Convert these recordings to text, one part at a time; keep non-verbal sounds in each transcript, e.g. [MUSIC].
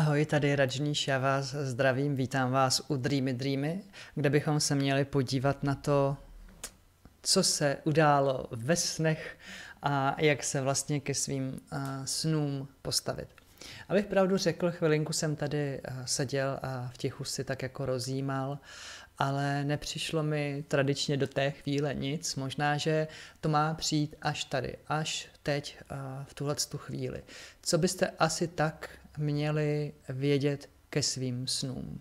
Ahoj, tady Radžníš, já vás zdravím, vítám vás u Dreamy Dreamy, kde bychom se měli podívat na to, co se událo ve snech a jak se vlastně ke svým snům postavit. Abych pravdu řekl, chvilinku jsem tady seděl a v tichu si tak jako rozjímal, ale nepřišlo mi tradičně do té chvíle nic. Možná, že to má přijít až tady, až teď, v tuhle tu chvíli. Co byste asi tak měli vědět ke svým snům.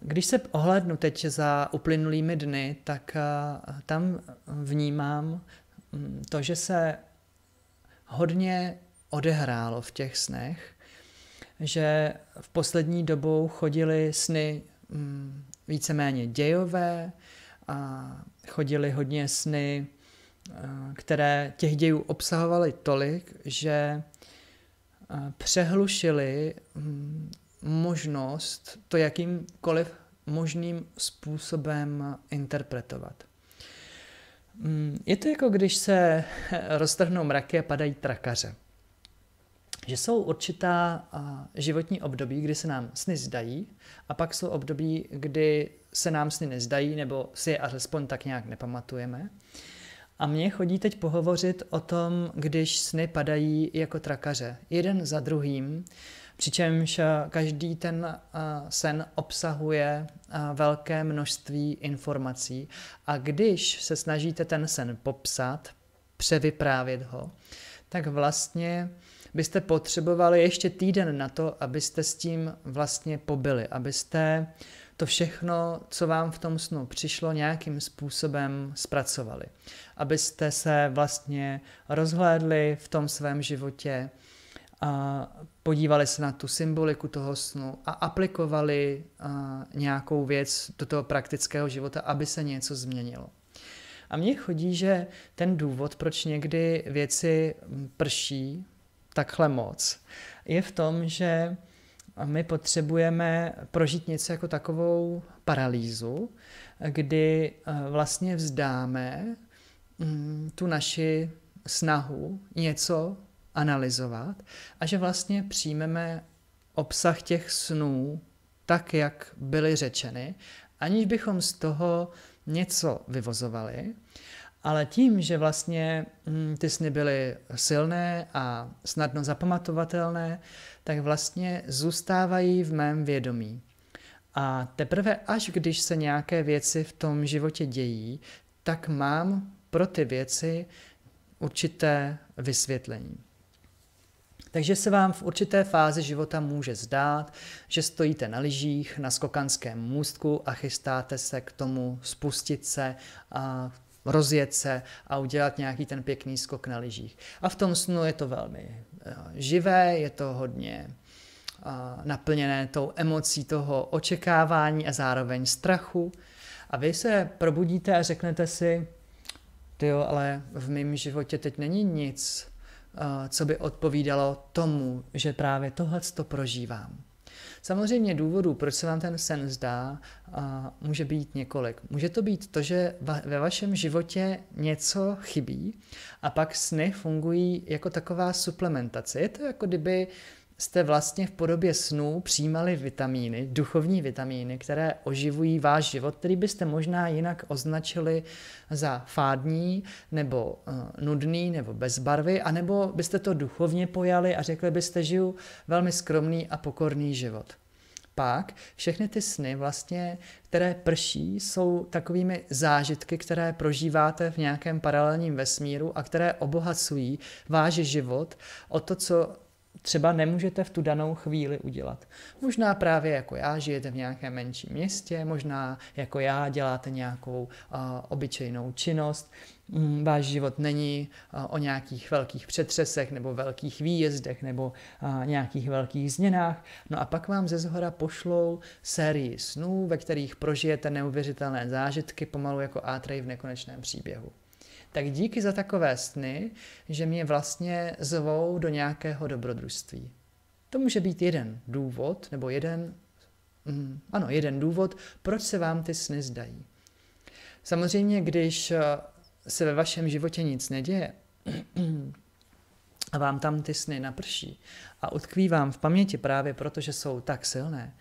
Když se ohlednu teď za uplynulými dny, tak tam vnímám mm, to, že se hodně odehrálo v těch snech, že v poslední dobou chodily sny mm, víceméně dějové a chodily hodně sny, které těch dějů obsahovaly tolik, že Eh, přehlušili hm, možnost to jakýmkoliv možným způsobem interpretovat. Hm, je to jako když se eh, roztrhnou mraky a padají trakaře. Že jsou určitá eh, životní období, kdy se nám sny zdají, a pak jsou období, kdy se nám sny nezdají, nebo si je alespoň tak nějak nepamatujeme. A mě chodí teď pohovořit o tom, když sny padají jako trakaře, jeden za druhým, přičemž eh, každý ten eh, sen obsahuje eh, velké množství informací. A když se snažíte ten sen popsat, převyprávět ho, tak vlastně byste potřebovali ještě týden na to, abyste s tím vlastně pobyli, abyste to všechno, co vám v tom snu přišlo, nějakým způsobem zpracovali. Abyste se vlastně rozhlédli v tom svém životě, a podívali se na tu symboliku toho snu a aplikovali a, nějakou věc do toho praktického života, aby se něco změnilo. A mně chodí, že ten důvod, proč někdy věci prší, takhle moc, je v tom, že my potřebujeme prožít něco jako takovou paralýzu, kdy eh, vlastně vzdáme mm, tu naši snahu něco analyzovat a že vlastně přijmeme obsah těch snů tak, jak byly řečeny, aniž bychom z toho něco vyvozovali. Ale tím, že vlastně mm, ty sny byly silné a snadno zapamatovatelné, tak vlastně zůstávají v mém vědomí. A teprve až když se nějaké věci v tom životě dějí, tak mám pro ty věci určité vysvětlení. Takže se vám v určité fázi života může zdát, že stojíte na lyžích, na skokanském můstku a chystáte se k tomu spustit se a rozjet se a udělat nějaký ten pěkný skok na lyžích. A v tom snu je to velmi eh, živé, je to hodně eh, naplněné tou emocí toho očekávání a zároveň strachu. A vy se probudíte a řeknete si, ty ale v mém životě teď není nic, eh, co by odpovídalo tomu, že právě tohle to prožívám. Samozřejmě důvodů, proč se vám ten sen zdá, může být několik. Může to být to, že ve vašem životě něco chybí a pak sny fungují jako taková suplementace. Je to jako kdyby jste vlastně v podobě snů přijímali vitamíny, duchovní vitamíny, které oživují váš život, který byste možná jinak označili za fádní nebo eh, nudný nebo bez barvy, anebo byste to duchovně pojali a řekli byste, žiju velmi skromný a pokorný život pak všechny ty sny, vlastně, které prší, jsou takovými zážitky, které prožíváte v nějakém paralelním vesmíru a které obohacují váš život o to, co třeba nemůžete v tu danou chvíli udělat. Možná právě jako já žijete v nějakém menším městě, možná jako já děláte nějakou uh, obyčejnou činnost, mm, váš život není uh, o nějakých velkých přetřesech nebo velkých výjezdech nebo uh, nějakých velkých změnách. No a pak vám ze zhora pošlou sérii snů, ve kterých prožijete neuvěřitelné zážitky pomalu jako átrej v nekonečném příběhu tak díky za takové sny, že mě vlastně zvou do nějakého dobrodružství. To může být jeden důvod, nebo jeden, mm, ano, jeden důvod, proč se vám ty sny zdají. Samozřejmě, když eh, se ve vašem životě nic neděje a vám tam ty sny naprší a utkví vám v paměti právě proto, že jsou tak silné,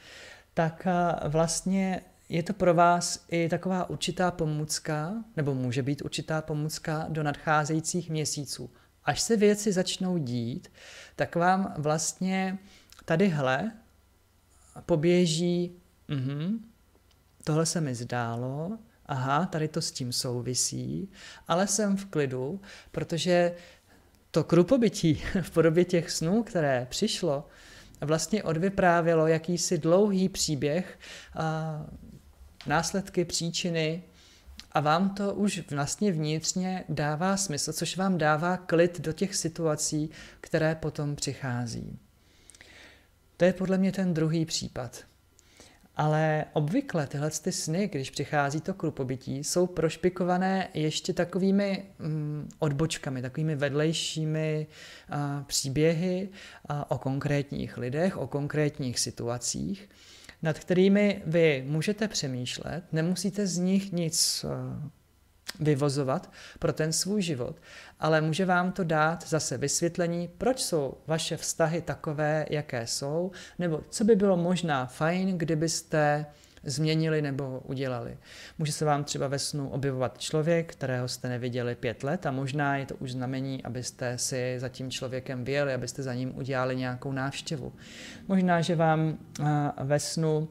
tak eh, vlastně je to pro vás i taková určitá pomůcka, nebo může být určitá pomůcka do nadcházejících měsíců. Až se věci začnou dít, tak vám vlastně tadyhle poběží, mhm, tohle se mi zdálo, aha, tady to s tím souvisí, ale jsem v klidu, protože to krupobytí [LAUGHS] v podobě těch snů, které přišlo, vlastně odvyprávělo jakýsi dlouhý příběh, a následky, příčiny a vám to už vlastně vnitřně dává smysl, což vám dává klid do těch situací, které potom přichází. To je podle mě ten druhý případ. Ale obvykle tyhle ty sny, když přichází to krupobytí, jsou prošpikované ještě takovými mm, odbočkami, takovými vedlejšími a, příběhy a, o konkrétních lidech, o konkrétních situacích nad kterými vy můžete přemýšlet, nemusíte z nich nic eh, vyvozovat pro ten svůj život, ale může vám to dát zase vysvětlení, proč jsou vaše vztahy takové, jaké jsou, nebo co by bylo možná fajn, kdybyste změnili nebo udělali. Může se vám třeba ve snu objevovat člověk, kterého jste neviděli pět let a možná je to už znamení, abyste si za tím člověkem vyjeli, abyste za ním udělali nějakou návštěvu. Možná, že vám ve snu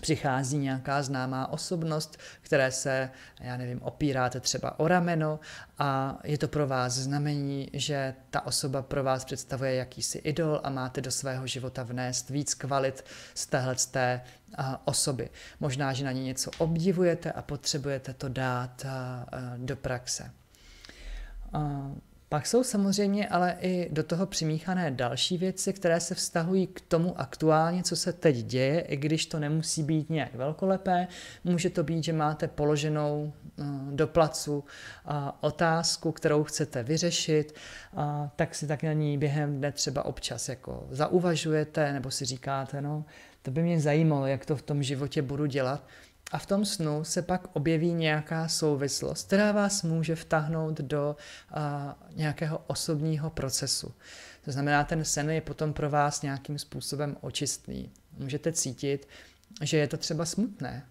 přichází nějaká známá osobnost, které se, já nevím, opíráte třeba o rameno a je to pro vás znamení, že ta osoba pro vás představuje jakýsi idol a máte do svého života vnést víc kvalit z téhle z té osoby. Možná, že na ní něco obdivujete a potřebujete to dát do praxe. Pak jsou samozřejmě ale i do toho přimíchané další věci, které se vztahují k tomu aktuálně, co se teď děje, i když to nemusí být nějak velkolepé. Může to být, že máte položenou eh, do placu otázku, kterou chcete vyřešit, tak si tak na ní během dne třeba občas jako zauvažujete nebo si říkáte, no, to by mě zajímalo, jak to v tom životě budu dělat. A v tom snu se pak objeví nějaká souvislost, která vás může vtáhnout do a, nějakého osobního procesu. To znamená, ten sen je potom pro vás nějakým způsobem očistný. Můžete cítit, že je to třeba smutné,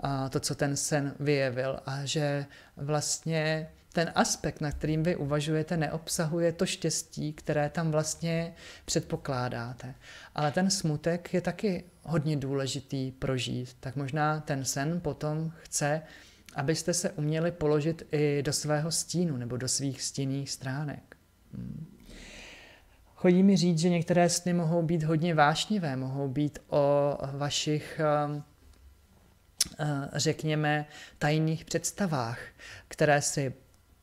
a to, co ten sen vyjevil, a že vlastně ten aspekt, na kterým vy uvažujete, neobsahuje to štěstí, které tam vlastně předpokládáte. Ale ten smutek je taky hodně důležitý prožít. Tak možná ten sen potom chce, abyste se uměli položit i do svého stínu nebo do svých stinných stránek. Hmm. Chodí mi říct, že některé sny mohou být hodně vášnivé, mohou být o vašich ehm, eh, řekněme, tajných představách, které si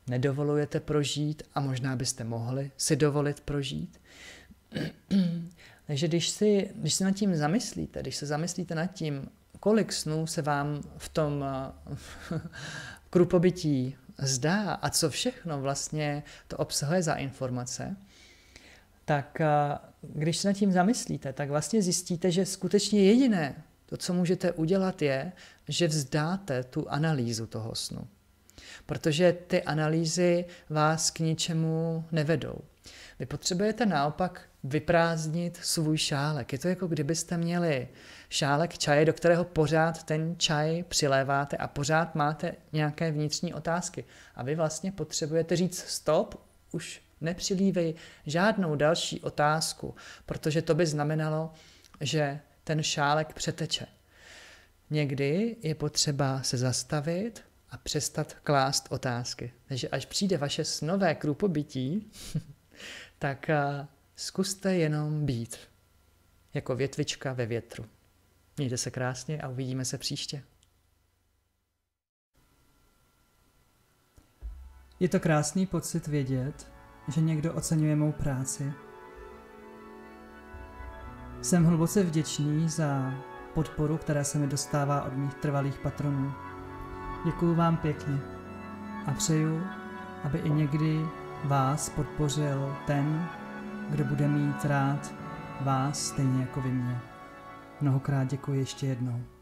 nedovolujete prožít a možná byste mohli si dovolit prožít. [CLEARS THROAT] Takže když si, když si nad tím zamyslíte, když se zamyslíte nad tím, kolik snů se vám v tom [LAUGHS] krupobytí zdá a co všechno vlastně to obsahuje za informace, tak eh, když se nad tím zamyslíte, tak vlastně zjistíte, že skutečně jediné, to, co můžete udělat, je, že vzdáte tu analýzu toho snu protože ty analýzy vás k ničemu nevedou. Vy potřebujete naopak vyprázdnit svůj šálek. Je to jako kdybyste měli šálek čaje, do kterého pořád ten čaj přiléváte a pořád máte nějaké vnitřní otázky. A vy vlastně potřebujete říct stop, už nepřilívej žádnou další otázku, protože to by znamenalo, že ten šálek přeteče. Někdy je potřeba se zastavit, a přestat klást otázky. Takže až přijde vaše snové krupobytí, [LAUGHS] tak eh, zkuste jenom být jako větvička ve větru. Mějte se krásně a uvidíme se příště. Je to krásný pocit vědět, že někdo oceňuje mou práci. Jsem hluboce vděčný za podporu, která se mi dostává od mých trvalých patronů. Děkuju vám pěkně a přeju, aby i někdy vás podpořil ten, kdo bude mít rád vás stejně jako vy mě. Mnohokrát děkuji ještě jednou.